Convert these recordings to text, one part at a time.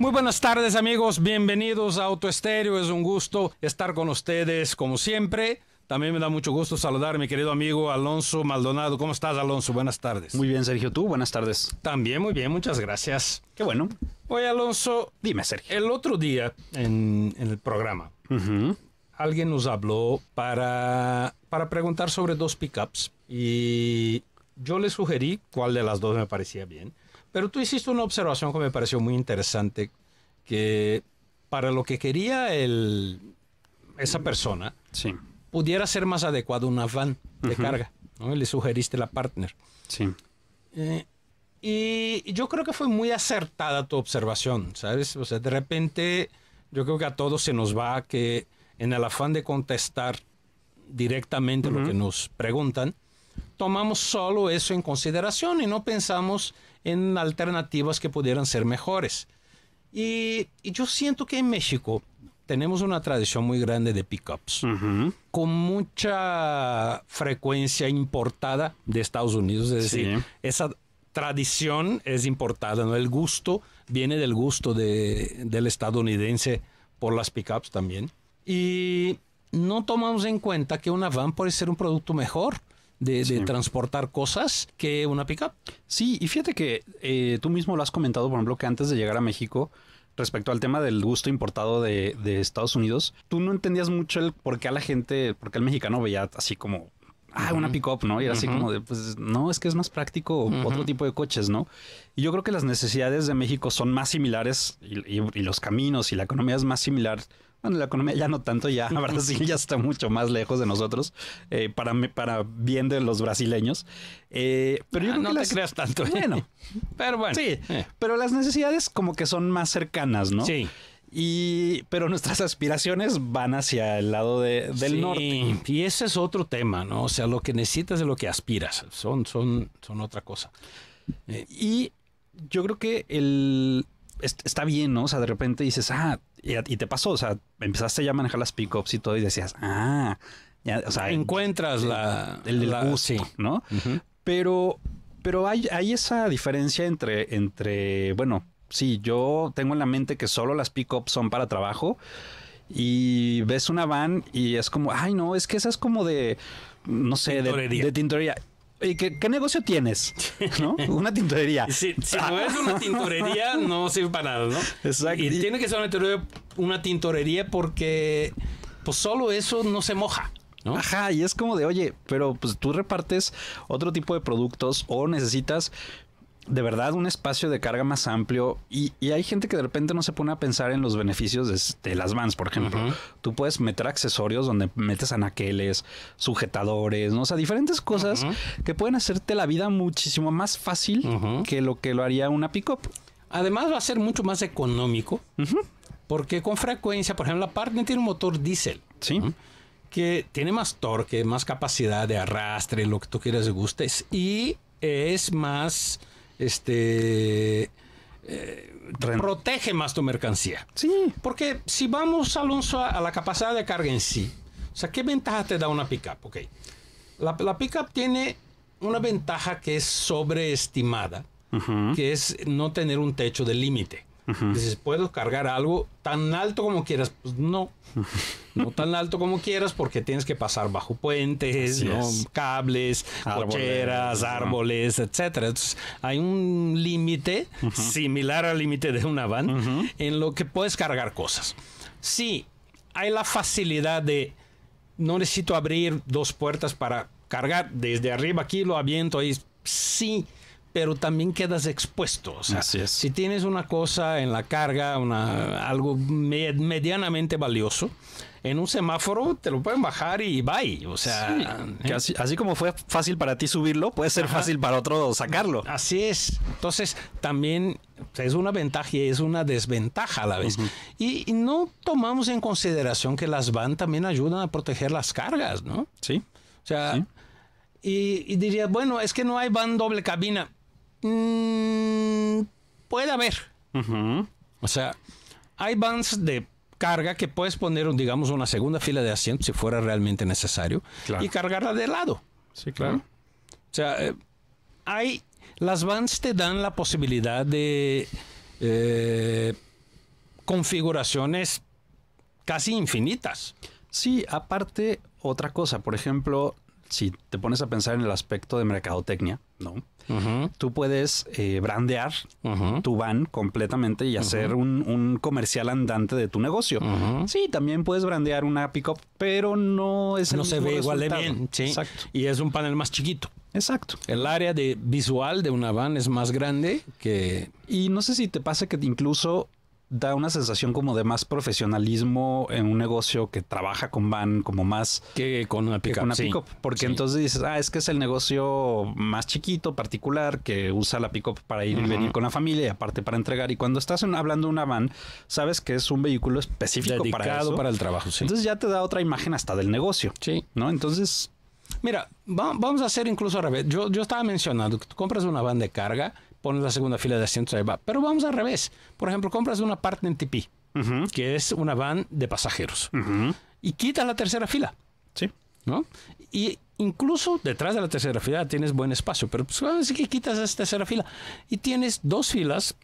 Muy buenas tardes amigos, bienvenidos a Estéreo. es un gusto estar con ustedes como siempre. También me da mucho gusto saludar a mi querido amigo Alonso Maldonado. ¿Cómo estás Alonso? Buenas tardes. Muy bien Sergio, tú buenas tardes. También muy bien, muchas gracias. Qué bueno. Oye Alonso, dime Sergio. El otro día en, el programa, alguien nos habló para, para preguntar sobre dos pickups y yo le sugerí cuál de las dos me parecía bien. Pero tú hiciste una observación que me pareció muy interesante, que para lo que quería el, esa persona, pudiera ser más adecuado una van de carga. ¿no? Le sugeriste la partner. Sí. Eh, y yo creo que fue muy acertada tu observación, ¿sabes? de repente yo creo que a todos se nos va que en el afán de contestar directamente lo que nos preguntan, tomamos solo eso en consideración y no pensamos en alternativas que pudieran ser mejores. Y, yo siento que en México tenemos una tradición muy grande de pickups, con mucha frecuencia importada de Estados Unidos, es decir, esa tradición es importada, ¿no? El gusto viene del gusto de, del estadounidense por las pickups también. Y no tomamos en cuenta que una van puede ser un producto mejor de, transportar cosas que una pickup. Sí, y fíjate que eh, tú mismo lo has comentado, por ejemplo, que antes de llegar a México, respecto al tema del gusto importado de, Estados Unidos, tú no entendías mucho el por qué a la gente, porque qué el mexicano veía así como ah, una pick-up, ¿no? Y era así como de, pues, no, es que es más práctico otro tipo de coches, ¿no? Y yo creo que las necesidades de México son más similares y, los caminos y la economía es más similar bueno, la economía ya no tanto, ya Brasil ya está mucho más lejos de nosotros, eh, para, para bien de los brasileños. Eh, pero yo ah, creo no que te las... creas tanto. ¿eh? Bueno, pero bueno. Sí, pero las necesidades como que son más cercanas, ¿no? Sí. Y, pero nuestras aspiraciones van hacia el lado del norte. Y ese es otro tema, ¿no? O sea, lo que necesitas es lo que aspiras. Son, son, son otra cosa. Y yo creo que el, está bien, ¿no? O sea, de repente dices, ah, y, te pasó, o sea, empezaste ya a manejar las pickups y todo y decías, ah, ya, o sea, encuentras la, el, el la, ¿no? Pero, pero hay, hay esa diferencia entre, entre, bueno, sí, yo tengo en la mente que solo las pickups son para trabajo y ves una van y es como, ay, no, es que esa es como de, no sé, de, de tintorería. ¿qué, negocio tienes? Una tintorería. si, no es una tintorería, no sirve para nada, ¿no? Exacto. Y tiene que ser una tintorería, porque pues solo eso no se moja. ¿No? Ajá, y es como de, oye, pero pues tú repartes otro tipo de productos o necesitas de verdad un espacio de carga más amplio y, hay gente que de repente no se pone a pensar en los beneficios de, las vans, por ejemplo. Tú puedes meter accesorios donde metes anaqueles, sujetadores, ¿no? o sea, diferentes cosas que pueden hacerte la vida muchísimo más fácil que lo que lo haría una pickup. Además va a ser mucho más económico porque con frecuencia, por ejemplo, la Partner tiene un motor diésel. Sí. Que tiene más torque, más capacidad de arrastre, lo que tú quieras, gustes y es más este, eh, protege más tu mercancía. Sí. Porque si vamos, Alonso, a la capacidad de carga en sí, o sea, ¿qué ventaja te da una pickup? Ok. La, pickup tiene una ventaja que es sobreestimada, que es no tener un techo de límite. ¿puedo cargar algo tan alto como quieras? Pues, no, no tan alto como quieras porque tienes que pasar bajo puentes, cables, cocheras, árboles, etcétera. hay un límite similar al límite de una van en lo que puedes cargar cosas. Sí, hay la facilidad de no necesito abrir dos puertas para cargar desde arriba aquí lo aviento ahí. Sí, pero también quedas expuesto. Así es. Si tienes una cosa en la carga, una, algo medianamente valioso, en un semáforo te lo pueden bajar y bye. O sea, así, como fue fácil para ti subirlo, puede ser fácil para otro sacarlo. Así es. Entonces, también pues, es una ventaja y es una desventaja a la vez. y, no tomamos en consideración que las van también ayudan a proteger las cargas, ¿no? Sí. O sea, Y, diría... bueno, es que no hay van doble cabina Mm, puede haber. O sea, hay bands de carga que puedes poner, digamos, una segunda fila de asiento si fuera realmente necesario y cargarla de lado. Sí, claro. O sea, eh, hay, las bands te dan la posibilidad de eh, configuraciones casi infinitas. Sí, aparte, otra cosa, por ejemplo, si te pones a pensar en el aspecto de mercadotecnia, ¿no? Tú puedes eh, brandear tu van completamente y hacer un, comercial andante de tu negocio. Sí, también puedes brandear una pickup, pero no es el No se ve igual de bien, sí. Y es un panel más chiquito. Exacto. El área de visual de una van es más grande que. Y no sé si te pasa que incluso da una sensación como de más profesionalismo en un negocio que trabaja con van, como más que con una pickup. Pick porque entonces dices, ah, es que es el negocio más chiquito, particular, que usa la pickup para ir y venir con la familia y aparte para entregar. Y cuando estás hablando de una van, sabes que es un vehículo específico para, el trabajo. Entonces ya te da otra imagen hasta del negocio. Sí. ¿No? Entonces. Mira, vamos a hacer incluso al revés. Yo, yo estaba mencionando que tú compras una van de carga pones la segunda fila de asientos ahí va. Pero vamos al revés. Por ejemplo, compras una parte en tipi que es una van de pasajeros, y quitas la tercera fila. Sí. ¿No? Y incluso detrás de la tercera fila tienes buen espacio, pero pues, así que quitas esta tercera fila y tienes dos filas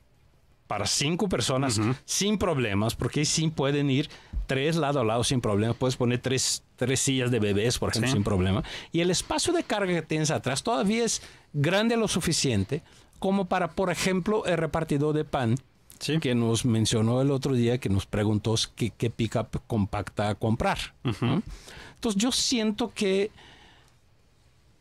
para cinco personas sin problemas, porque sí pueden ir tres lado a lado sin problemas. Puedes poner tres, tres sillas de bebés, por ejemplo, sin problema. Y el espacio de carga que tienes atrás todavía es grande lo suficiente como para, por ejemplo, el repartidor de pan. Sí. que nos mencionó el otro día, que nos preguntó qué, pickup compacta comprar. Entonces yo siento que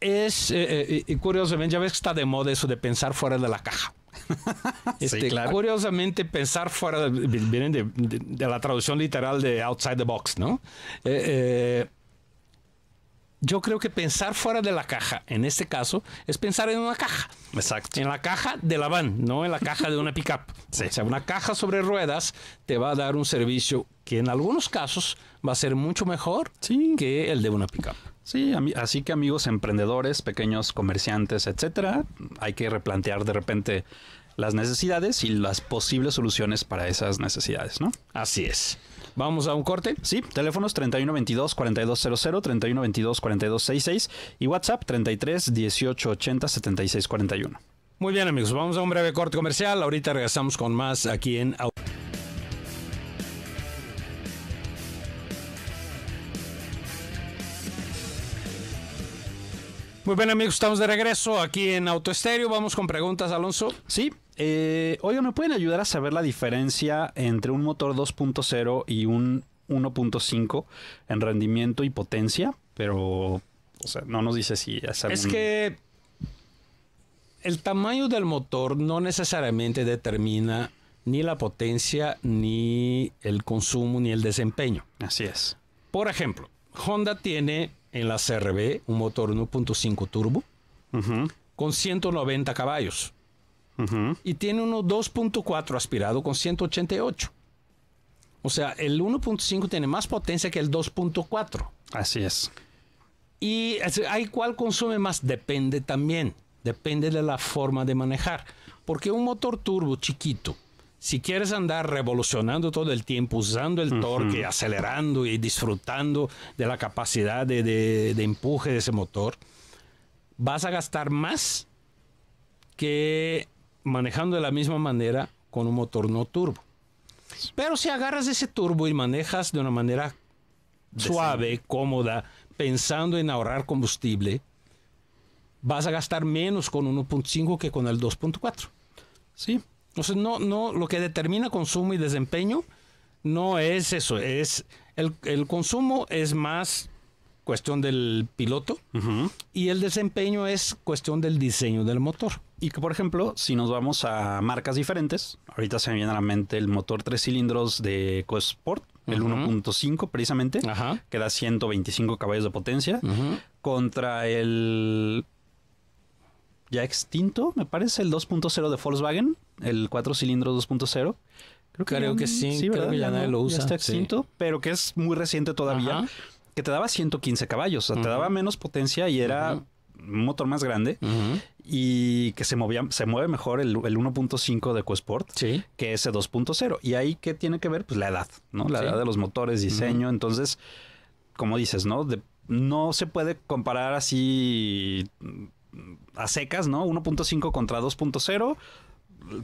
es, eh, eh, y curiosamente, ya ves que está de moda eso de pensar fuera de la caja. Este, curiosamente, pensar fuera, vienen de, la traducción literal de outside the box, ¿no? Eh, eh yo creo que pensar fuera de la caja, en este caso, es pensar en una caja. Exacto. En la caja de la van, no en la caja de una pickup. Sí. O sea, una caja sobre ruedas te va a dar un servicio que en algunos casos va a ser mucho mejor que el de una pickup. Sí, así que amigos emprendedores, pequeños comerciantes, etcétera, hay que replantear de repente las necesidades y las posibles soluciones para esas necesidades, ¿no? Así es. Vamos a un corte. Sí, teléfonos 3122-4200, 3122-4266 y WhatsApp 33 1880 7641. Muy bien amigos, vamos a un breve corte comercial. Ahorita regresamos con más aquí en... Muy bien amigos, estamos de regreso aquí en Autoestéreo. Vamos con preguntas, Alonso. Sí, eh, oiga, ¿me pueden ayudar a saber la diferencia entre un motor 2.0 y un 1.5 en rendimiento y potencia? Pero, o sea, no nos dice si es Es que el tamaño del motor no necesariamente determina ni la potencia, ni el consumo, ni el desempeño. Así es. Por ejemplo, Honda tiene en la CRB un motor 1.5 turbo con 190 caballos y tiene uno 2.4 aspirado con 188. O sea, el 1.5 tiene más potencia que el 2.4. Así es. Y hay cuál consume más, depende también, depende de la forma de manejar. Porque un motor turbo chiquito, si quieres andar revolucionando todo el tiempo, usando el torque, acelerando y disfrutando de la capacidad de, de, empuje de ese motor, vas a gastar más que manejando de la misma manera con un motor no turbo. Pero si agarras ese turbo y manejas de una manera suave, cómoda, pensando en ahorrar combustible, vas a gastar menos con 1.5 que con el 2.4. ¿Sí? Entonces, no, no, lo que determina consumo y desempeño no es eso, es el, el consumo es más cuestión del piloto y el desempeño es cuestión del diseño del motor. Y que, por ejemplo, si nos vamos a marcas diferentes, ahorita se me viene a la mente el motor tres cilindros de EcoSport, el 1.5 precisamente, que da 125 caballos de potencia, contra el ya extinto, me parece, el 2.0 de Volkswagen, el cuatro cilindros 2.0. Creo que, creo que sí, creo que ya, nadie lo usa. extinto, pero que es muy reciente todavía que te daba 115 caballos, o sea, te daba menos potencia y era un motor más grande y que se movía, se mueve mejor el, 1.5 de EcoSport que ese 2.0. Y ahí qué tiene que ver, pues la edad, ¿no? La edad de los motores, diseño. Entonces, como dices, ¿no? no se puede comparar así mm, a secas, ¿no? 1.5 contra 2.0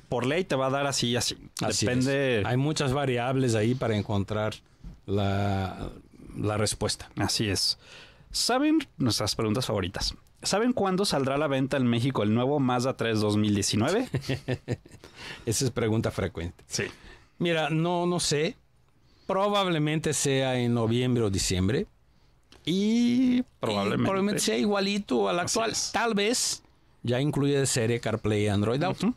por ley te va a dar así, así. así Depende. Hay muchas variables ahí para encontrar la, la respuesta. Así es. ¿Saben nuestras preguntas favoritas? ¿Saben cuándo saldrá a la venta en México el nuevo Mazda 3 2019? Esa es pregunta frecuente. Sí. Mira, no, no sé. Probablemente sea en noviembre o diciembre. Y probablemente, sea igualito al actual. Tal vez ya incluye serie CarPlay Android Auto.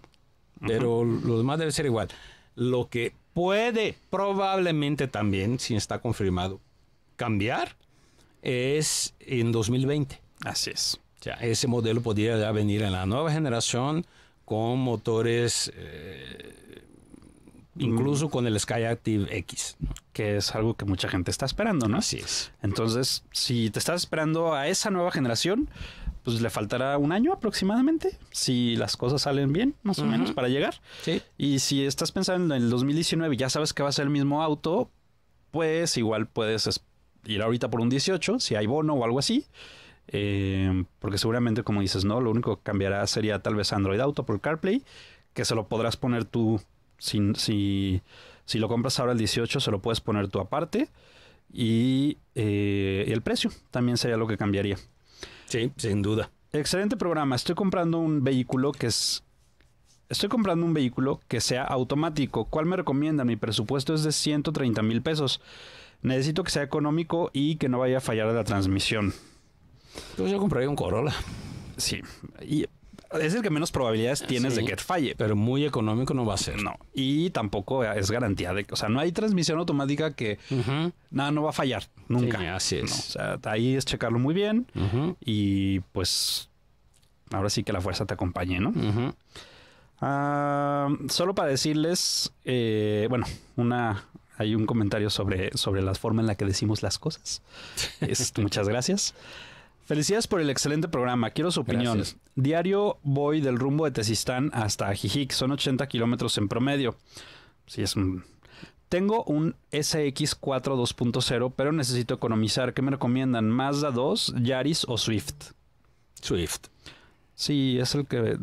Pero lo demás debe ser igual. Lo que puede, probablemente también, si está confirmado, cambiar es en 2020. Así es. O ese modelo podría ya venir en la nueva generación con motores, eh, incluso con el Skyactiv X. Que es algo que mucha gente está esperando, ¿no? Así es. Entonces, si te estás esperando a esa nueva generación, pues le faltará un año aproximadamente, si las cosas salen bien, más o menos, para llegar. Y si estás pensando en el 2019 y ya sabes que va a ser el mismo auto, pues igual puedes esperar ir ahorita por un 18, si hay bono o algo así. Eh, porque seguramente, como dices, no, lo único que cambiará sería tal vez Android Auto por CarPlay, que se lo podrás poner tú. Si, si, lo compras ahora el 18, se lo puedes poner tú aparte. Eh, y, el precio también sería lo que cambiaría. Sí, sin duda. Excelente programa. Estoy comprando un vehículo que es. Estoy comprando un vehículo que sea automático. ¿Cuál me recomienda? Mi presupuesto es de 130 mil pesos necesito que sea económico y que no vaya a fallar la transmisión. Pues yo compraría un Corolla. Sí. Y es el que menos probabilidades ah, tienes de que falle. Pero muy económico no va a ser. No. Y tampoco es garantía de que, o sea, no hay transmisión automática que nada, no va a fallar nunca. así es. o sea, ahí es checarlo muy bien y pues ahora sí que la fuerza te acompañe, ¿no? Ah, solo para decirles, eh, bueno, una hay un comentario sobre, sobre la forma en la que decimos las cosas. muchas gracias. Felicidades por el excelente programa. Quiero su opinión. Diario voy del rumbo de Tesistán hasta Ajijic. Son 80 kilómetros en promedio. Sí, es Tengo un SX4 2.0, pero necesito economizar. ¿Qué me recomiendan? ¿Mazda 2, Yaris o Swift? Swift. Sí, es el que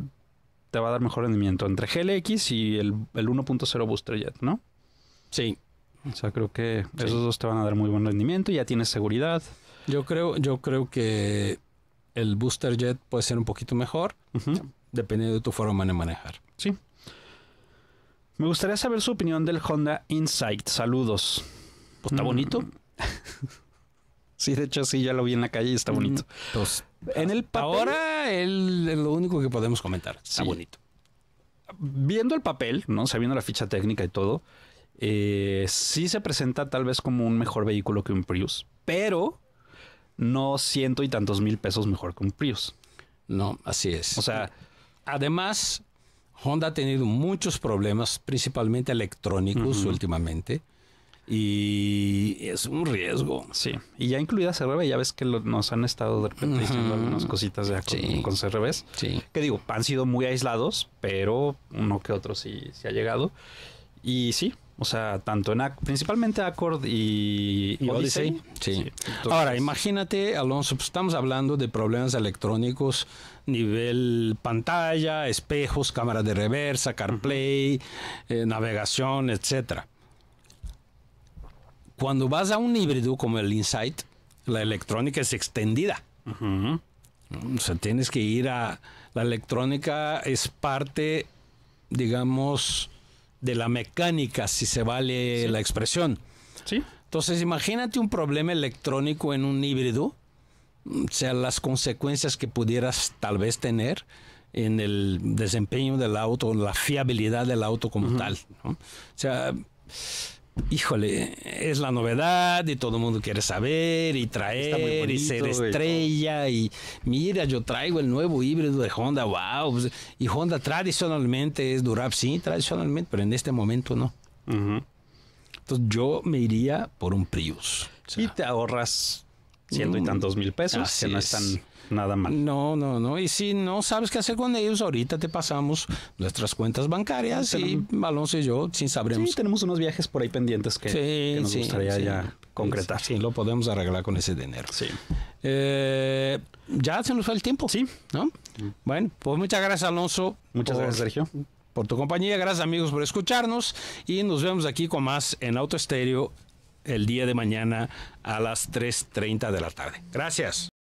te va a dar mejor rendimiento entre GLX y el, el 1.0 Booster Jet, ¿no? Sí. O sea, creo que esos dos te van a dar muy buen rendimiento, ya tienes seguridad. Yo creo, yo creo que el booster jet puede ser un poquito mejor, dependiendo de tu forma de manejar. Sí. Me gustaría saber su opinión del Honda Insight. Saludos. Pues está mm. bonito. sí, de hecho, sí, ya lo vi en la calle y está mm, bonito. Pues, en el papel, Ahora el, lo único que podemos comentar. Está bonito. Viendo el papel, ¿no? Sabiendo la ficha técnica y todo, eh, sí se presenta tal vez como un mejor vehículo que un Prius, pero no ciento y tantos mil pesos mejor que un Prius. No, así es. O sea, además, Honda ha tenido muchos problemas, principalmente electrónicos últimamente. Y es un riesgo. Sí. Y ya incluida CRB, ya ves que nos han estado de repente diciendo algunas cositas de con, con Sí. Que digo, han sido muy aislados, pero uno que otro sí, se ha llegado. Y sí, o sea, tanto en principalmente Accord y, Odyssey. Sí. Ahora, imagínate, Alonso, pues, estamos hablando de problemas electrónicos nivel pantalla, espejos, cámara de reversa, CarPlay, eh, navegación, etcétera. Cuando vas a un híbrido como el Insight, la electrónica es extendida. O sea, tienes que ir a... La electrónica es parte, digamos, de la mecánica, si se vale la expresión. Sí. Entonces, imagínate un problema electrónico en un híbrido, mm, o sea, las consecuencias que pudieras tal vez tener en el desempeño del auto, la fiabilidad del auto como tal. O sea, híjole, es la novedad y todo el mundo quiere saber y traer y ser estrella y mira, yo traigo el nuevo híbrido de Honda, wow. Pues, y Honda tradicionalmente es Durab, sí, tradicionalmente, pero en este momento no. Entonces yo me iría por un Prius. y te ahorras ciento y tantos mil pesos, que no es nada mal. No, no, no. Y si no sabes qué hacer con ellos, ahorita te pasamos nuestras cuentas bancarias y Alonso y yo sin sabremos. Sí, tenemos unos viajes por ahí pendientes que, nos gustaría ya concretar. Sí, lo podemos arreglar con ese dinero. Sí. Eh, ya se nos fue el tiempo. Sí. ¿no? Bueno, pues muchas gracias, Alonso. Muchas gracias, Sergio. Por tu compañía. Gracias, amigos, por escucharnos. Y nos vemos aquí con más en Auto el día de mañana a las 3.30 de la tarde. Gracias.